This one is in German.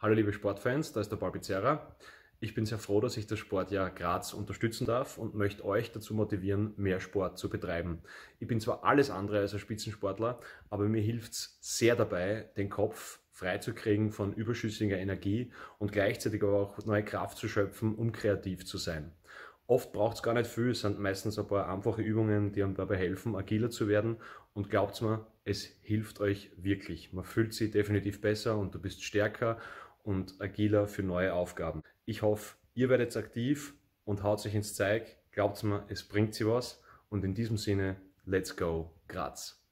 Hallo liebe Sportfans, da ist der Bobby Zerra. Ich bin sehr froh, dass ich das Sportjahr Graz unterstützen darf und möchte euch dazu motivieren, mehr Sport zu betreiben. Ich bin zwar alles andere als ein Spitzensportler, aber mir hilft es sehr dabei, den Kopf freizukriegen von überschüssiger Energie und gleichzeitig aber auch neue Kraft zu schöpfen, um kreativ zu sein. Oft braucht es gar nicht viel, es sind meistens ein paar einfache Übungen, die einem dabei helfen, agiler zu werden. Und glaubt mir, es hilft euch wirklich. Man fühlt sich definitiv besser und du bist stärker und agiler für neue Aufgaben. Ich hoffe, ihr werdet aktiv und haut euch ins Zeug. Glaubt mir, es bringt sie was. Und in diesem Sinne, let's go, Graz.